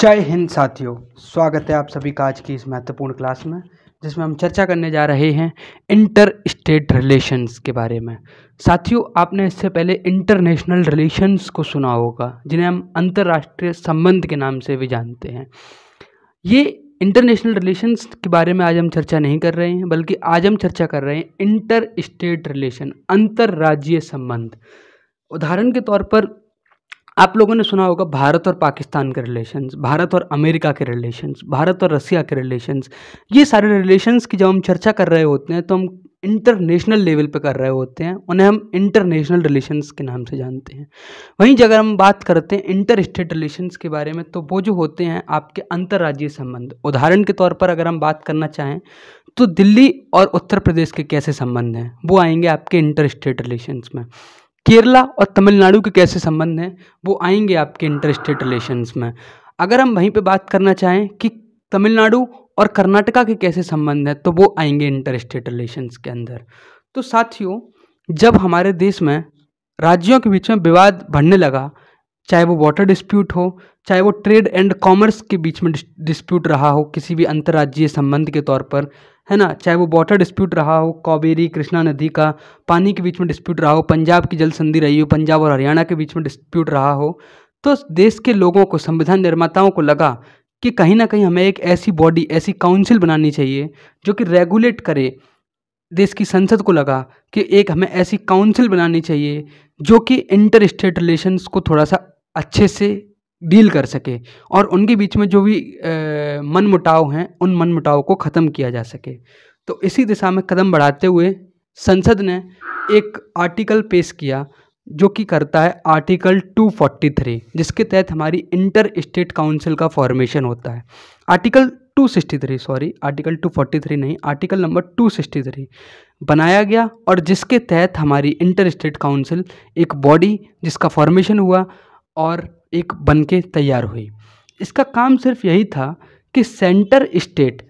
जय हिंद साथियों स्वागत है आप सभी का आज की इस महत्वपूर्ण क्लास में जिसमें हम चर्चा करने जा रहे हैं इंटर स्टेट रिलेशंस के बारे में साथियों आपने इससे पहले इंटरनेशनल रिलेशंस को सुना होगा जिन्हें हम अंतर्राष्ट्रीय संबंध के नाम से भी जानते हैं ये इंटरनेशनल रिलेशंस के बारे में आज हम चर्चा नहीं कर रहे हैं बल्कि आज हम चर्चा कर रहे हैं इंटर स्टेट रिलेशन अंतर्राज्यीय संबंध उदाहरण के तौर पर आप लोगों ने सुना होगा भारत और पाकिस्तान के रिलेशंस भारत और अमेरिका के रिलेशंस भारत और रसिया के रिलेशंस ये सारे रिलेशंस की जब हम चर्चा कर रहे होते हैं तो हम इंटरनेशनल लेवल पे कर रहे होते हैं उन्हें हम इंटरनेशनल रिलेशंस के नाम से जानते हैं वहीं अगर हम बात करते हैं इंटर स्टेट रिलेशंस के बारे में तो वो जो होते हैं आपके अंतर्राज्यीय संबंध उदाहरण के तौर पर अगर हम बात करना चाहें तो दिल्ली और उत्तर प्रदेश के कैसे संबंध हैं वो आएंगे आपके इंटर स्टेट रिलेशंस में केरला और तमिलनाडु के कैसे संबंध हैं वो आएंगे आपके इंटरेस्टेड रिलेशन्स में अगर हम वहीं पे बात करना चाहें कि तमिलनाडु और कर्नाटका के कैसे संबंध हैं तो वो आएंगे इंटरेस्टेड रिलेशन्स के अंदर तो साथियों जब हमारे देश में राज्यों के बीच में विवाद बढ़ने लगा चाहे वो वाटर डिस्प्यूट हो चाहे वो ट्रेड एंड कॉमर्स के बीच में डिस्प्यूट रहा हो किसी भी अंतर्राज्यीय संबंध के तौर पर है ना चाहे वो वाटर डिस्प्यूट रहा हो कावेरी कृष्णा नदी का पानी के बीच में डिस्प्यूट रहा हो पंजाब की जल संधि रही हो पंजाब और हरियाणा के बीच में डिस्प्यूट रहा हो तो देश के लोगों को संविधान निर्माताओं को लगा कि कहीं ना कहीं हमें एक ऐसी बॉडी ऐसी काउंसिल बनानी चाहिए जो कि रेगुलेट करे देश की संसद को लगा कि एक हमें ऐसी काउंसिल बनानी चाहिए जो कि इंटर स्टेट रिलेशंस को थोड़ा सा अच्छे से डील कर सके और उनके बीच में जो भी मन मुटाव हैं उन मन मुटाव को ख़त्म किया जा सके तो इसी दिशा में कदम बढ़ाते हुए संसद ने एक आर्टिकल पेश किया जो कि करता है आर्टिकल 243 जिसके तहत हमारी इंटर स्टेट काउंसिल का फॉर्मेशन होता है आर्टिकल 263 सॉरी आर्टिकल 243 नहीं आर्टिकल नंबर 263 बनाया गया और जिसके तहत हमारी इंटर स्टेट काउंसिल एक बॉडी जिसका फॉर्मेशन हुआ और एक बन के तैयार हुई इसका काम सिर्फ यही था कि सेंटर स्टेट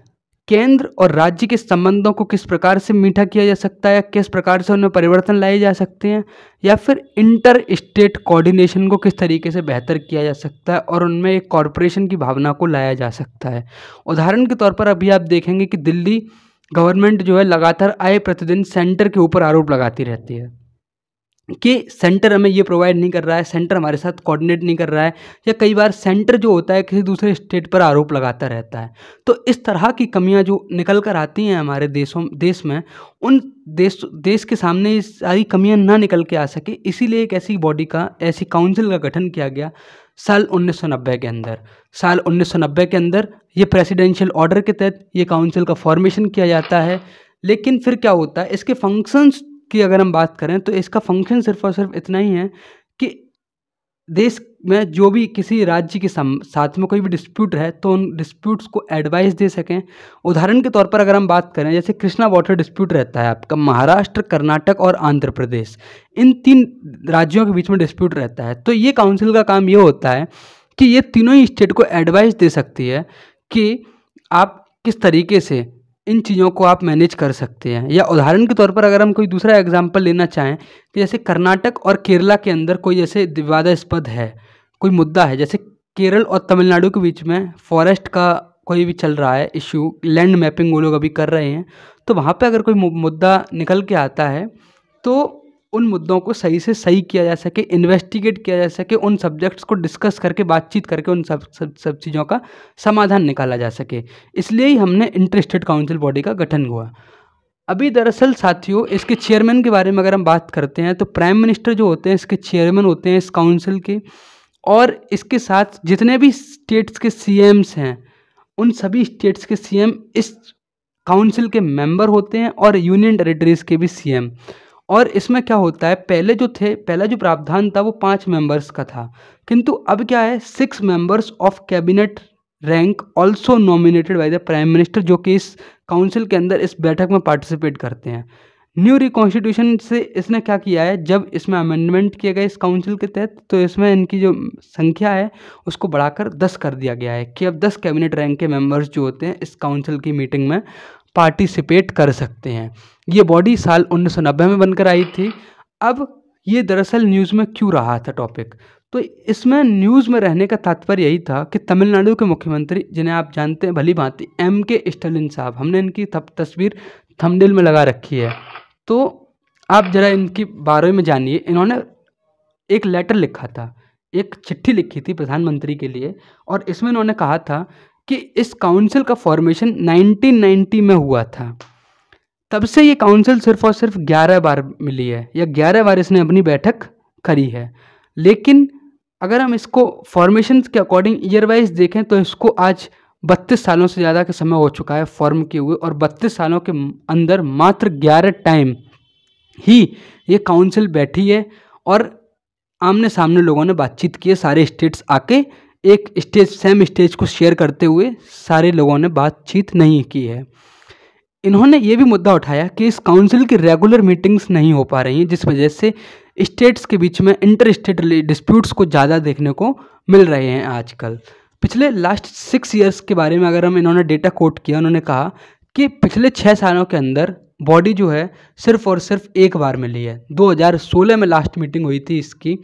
केंद्र और राज्य के संबंधों को किस प्रकार से मीठा किया जा सकता है या किस प्रकार से उनमें परिवर्तन लाए जा सकते हैं या फिर इंटर स्टेट कोऑर्डिनेशन को किस तरीके से बेहतर किया जा सकता है और उनमें एक कॉरपोरेशन की भावना को लाया जा सकता है उदाहरण के तौर पर अभी आप देखेंगे कि दिल्ली गवर्नमेंट जो है लगातार आए प्रतिदिन सेंटर के ऊपर आरोप लगाती रहती है कि सेंटर हमें ये प्रोवाइड नहीं कर रहा है सेंटर हमारे साथ कोऑर्डिनेट नहीं कर रहा है या कई बार सेंटर जो होता है किसी दूसरे स्टेट पर आरोप लगाता रहता है तो इस तरह की कमियां जो निकल कर आती हैं हमारे देशों देश में उन देश देश के सामने ये सारी कमियां ना निकल के आ सके इसीलिए एक ऐसी बॉडी का ऐसी काउंसिल का गठन किया गया साल उन्नीस के अंदर साल उन्नीस के अंदर ये प्रेसिडेंशियल ऑर्डर के तहत ये काउंसिल का फॉर्मेशन किया जाता है लेकिन फिर क्या होता है इसके फंक्शंस की अगर हम बात करें तो इसका फंक्शन सिर्फ और सिर्फ इतना ही है कि देश में जो भी किसी राज्य के साथ में कोई भी डिस्प्यूट है तो उन डिस्प्यूट्स को एडवाइस दे सकें उदाहरण के तौर पर अगर हम बात करें जैसे कृष्णा वाटर डिस्प्यूट रहता है आपका महाराष्ट्र कर्नाटक और आंध्र प्रदेश इन तीन राज्यों के बीच में डिस्प्यूट रहता है तो ये काउंसिल का काम ये होता है कि ये तीनों ही स्टेट को एडवाइस दे सकती है कि आप किस तरीके से इन चीज़ों को आप मैनेज कर सकते हैं या उदाहरण के तौर पर अगर हम कोई दूसरा एग्जाम्पल लेना चाहें तो जैसे कर्नाटक और केरला के अंदर कोई ऐसे विवादास्पद है कोई मुद्दा है जैसे केरल और तमिलनाडु के बीच में फॉरेस्ट का कोई भी चल रहा है इशू लैंड मैपिंग वो लोग अभी कर रहे हैं तो वहाँ पे अगर कोई मुद्दा निकल के आता है तो उन मुद्दों को सही से सही किया जा सके इन्वेस्टिगेट किया जा सके उन सब्जेक्ट्स को डिस्कस करके बातचीत करके उन सब सब सब चीज़ों का समाधान निकाला जा सके इसलिए ही हमने इंटरेस्टेड काउंसिल बॉडी का गठन हुआ अभी दरअसल साथियों इसके चेयरमैन के बारे में अगर हम बात करते हैं तो प्राइम मिनिस्टर जो होते हैं इसके चेयरमैन होते हैं इस काउंसिल के और इसके साथ जितने भी स्टेट्स के सी हैं उन सभी स्टेट्स के सी इस काउंसिल के मेंबर होते हैं और यूनियन टेरेटरीज के भी सी और इसमें क्या होता है पहले जो थे पहला जो प्रावधान था वो पाँच मेंबर्स का था किंतु अब क्या है six members of cabinet rank also nominated by the prime minister जो कि इस काउंसिल के अंदर इस बैठक में पार्टिसिपेट करते हैं न्यू रिकॉन्स्टिट्यूशन से इसने क्या किया है जब इसमें अमेंडमेंट किए गए इस काउंसिल के तहत तो इसमें इनकी जो संख्या है उसको बढ़ाकर दस कर दिया गया है कि अब दस कैबिनेट रैंक के मेंबर्स जो होते हैं इस काउंसिल की मीटिंग में पार्टिसिपेट कर सकते हैं ये बॉडी साल 1990 में बनकर आई थी अब ये दरअसल न्यूज़ में क्यों रहा था टॉपिक तो इसमें न्यूज़ में रहने का तात्पर्य यही था कि तमिलनाडु के मुख्यमंत्री जिन्हें आप जानते हैं भली भांति एम के स्टालिन साहब हमने इनकी तस्वीर थमडिल में लगा रखी है तो आप ज़रा इनके बारे में जानिए इन्होंने एक लेटर लिखा था एक चिट्ठी लिखी थी प्रधानमंत्री के लिए और इसमें इन्होंने कहा था कि इस काउंसिल का फॉर्मेशन 1990 में हुआ था तब से ये काउंसिल सिर्फ और सिर्फ 11 बार मिली है या 11 बार इसने अपनी बैठक करी है लेकिन अगर हम इसको फॉर्मेशन के अकॉर्डिंग ईयर वाइज देखें तो इसको आज 32 सालों से ज़्यादा का समय हो चुका है फॉर्म किए हुए और 32 सालों के अंदर मात्र 11 टाइम ही ये काउंसिल बैठी है और आमने सामने लोगों ने बातचीत की है सारे स्टेट्स आके एक स्टेज सेम स्टेज को शेयर करते हुए सारे लोगों ने बातचीत नहीं की है इन्होंने ये भी मुद्दा उठाया कि इस काउंसिल की रेगुलर मीटिंग्स नहीं हो पा रही हैं जिस वजह से स्टेट्स के बीच में इंटर स्टेट डिस्प्यूट्स को ज़्यादा देखने को मिल रहे हैं आजकल पिछले लास्ट सिक्स ईयर्स के बारे में अगर हम इन्होंने डेटा कोट किया उन्होंने कहा कि पिछले छः सालों के अंदर बॉडी जो है सिर्फ और सिर्फ एक बार मिली है 2016 में लास्ट मीटिंग हुई थी इसकी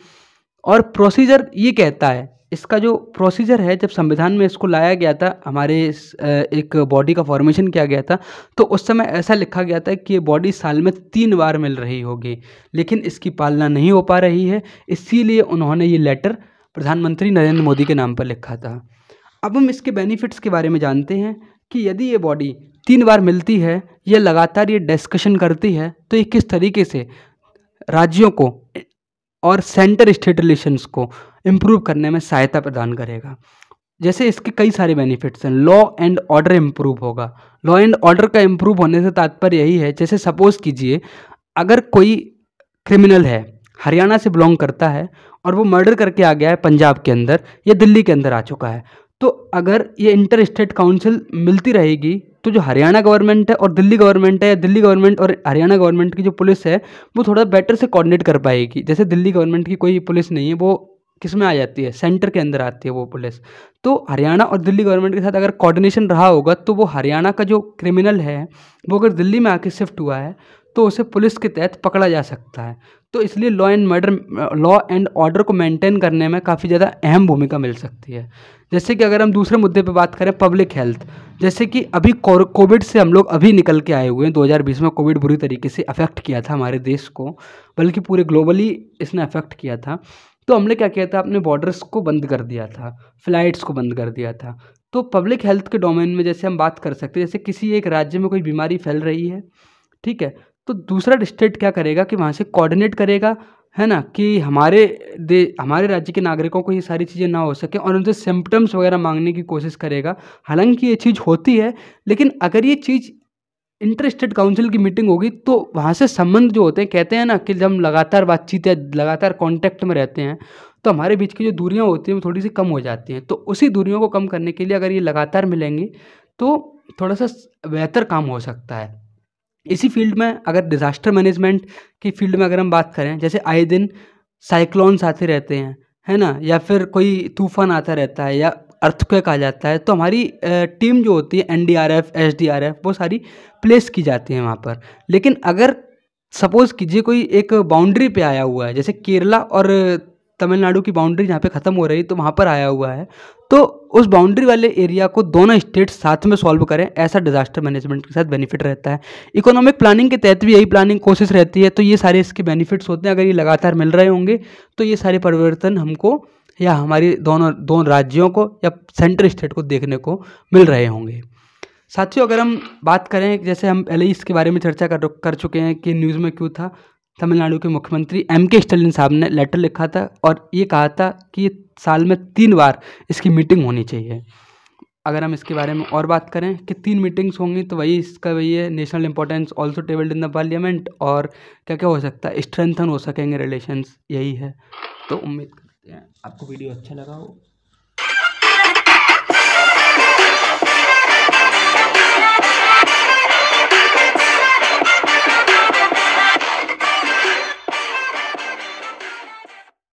और प्रोसीजर ये कहता है इसका जो प्रोसीजर है जब संविधान में इसको लाया गया था हमारे एक बॉडी का फॉर्मेशन किया गया था तो उस समय ऐसा लिखा गया था कि ये बॉडी साल में तीन बार मिल रही होगी लेकिन इसकी पालना नहीं हो पा रही है इसीलिए उन्होंने ये लेटर प्रधानमंत्री नरेंद्र मोदी के नाम पर लिखा था अब हम इसके बेनिफिट्स के बारे में जानते हैं कि यदि ये बॉडी तीन बार मिलती है या लगातार ये डिस्कशन करती है तो ये किस तरीके से राज्यों को और सेंटर स्टेट रिलेशंस को इम्प्रूव करने में सहायता प्रदान करेगा जैसे इसके कई सारे बेनिफिट्स हैं लॉ एंड ऑर्डर इम्प्रूव होगा लॉ एंड ऑर्डर का इम्प्रूव होने से तात्पर्य यही है जैसे सपोज़ कीजिए अगर कोई क्रिमिनल है हरियाणा से बिलोंग करता है और वो मर्डर करके आ गया है पंजाब के अंदर या दिल्ली के अंदर आ चुका है तो अगर ये इंटर स्टेट काउंसिल मिलती रहेगी तो जो हरियाणा गवर्नमेंट है और दिल्ली गवर्नमेंट है या दिल्ली गवर्नमेंट और हरियाणा गवर्नमेंट की जो पुलिस है वो थोड़ा बेटर से कोऑर्डिनेट कर पाएगी जैसे दिल्ली गवर्नमेंट की कोई पुलिस नहीं है वो किस में आ जाती है सेंटर के अंदर आती है वो पुलिस तो हरियाणा और दिल्ली गवर्नमेंट के साथ अगर कोऑर्डिनेशन रहा होगा तो वो हरियाणा का जो क्रिमिनल है वो अगर दिल्ली में आके शिफ्ट हुआ है तो उसे पुलिस के तहत पकड़ा जा सकता है तो इसलिए law and murder law and order को मेंटेन करने में काफ़ी ज़्यादा अहम भूमिका मिल सकती है जैसे कि अगर हम दूसरे मुद्दे पर बात करें पब्लिक हेल्थ जैसे कि अभी कोविड से हम लोग अभी निकल के आए हुए हैं 2020 में कोविड बुरी तरीके से अफेक्ट किया था हमारे देश को बल्कि पूरे ग्लोबली इसने अफेक्ट किया था तो हमने क्या किया था अपने बॉर्डर्स को बंद कर दिया था फ्लाइट्स को बंद कर दिया था तो पब्लिक हेल्थ के डोमेन में जैसे हम बात कर सकते हैं जैसे किसी एक राज्य में कोई बीमारी फैल रही है ठीक है तो दूसरा स्टेट क्या करेगा कि वहाँ से कोऑर्डिनेट करेगा है ना कि हमारे दे हमारे राज्य के नागरिकों को ये सारी चीज़ें ना हो सके और उनसे सिम्टम्स वगैरह मांगने की कोशिश करेगा हालांकि ये चीज़ होती है लेकिन अगर ये चीज़ इंटरस्टेट काउंसिल की मीटिंग होगी तो वहाँ से संबंध जो होते हैं कहते हैं ना कि जब हम लगातार बातचीत या लगातार कांटेक्ट में रहते हैं तो हमारे बीच की जो दूरियाँ होती हैं वो थोड़ी सी कम हो जाती हैं तो उसी दूरियों को कम करने के लिए अगर ये लगातार मिलेंगे तो थोड़ा सा बेहतर काम हो सकता है इसी फील्ड में अगर डिज़ास्टर मैनेजमेंट की फील्ड में अगर हम बात करें जैसे आए दिन साइक्लोन्स आते रहते हैं है ना या फिर कोई तूफान आता रहता है या अर्थक्वेक आ जाता है तो हमारी टीम जो होती है एनडीआरएफ एसडीआरएफ वो सारी प्लेस की जाती है वहाँ पर लेकिन अगर सपोज़ कीजिए कोई एक बाउंड्री पे आया हुआ है जैसे केरला और तमिलनाडु की बाउंड्री जहाँ पे ख़त्म हो रही है तो वहाँ पर आया हुआ है तो उस बाउंड्री वाले एरिया को दोनों स्टेट साथ में सॉल्व करें ऐसा डिजास्टर मैनेजमेंट के साथ बेनिफिट रहता है इकोनॉमिक प्लानिंग के तहत भी यही प्लानिंग कोशिश रहती है तो ये सारे इसके बेनिफिट्स होते हैं अगर ये लगातार मिल रहे होंगे तो ये सारे परिवर्तन हमको या हमारी दोनों दोनों राज्यों को या सेंट्रल स्टेट को देखने को मिल रहे होंगे साथियों अगर हम बात करें जैसे हम पहले ही इसके बारे में चर्चा कर कर चुके हैं कि न्यूज़ में क्यों था तमिलनाडु के मुख्यमंत्री एम के स्टालिन साहब ने लेटर लिखा था और ये कहा था कि साल में तीन बार इसकी मीटिंग होनी चाहिए अगर हम इसके बारे में और बात करें कि तीन मीटिंग्स होंगी तो वही इसका वही है national importance also tabled in the parliament और क्या क्या हो सकता है स्ट्रेंथन हो सकेंगे रिलेशंस यही है तो उम्मीद करते हैं आपको वीडियो अच्छा लगा हो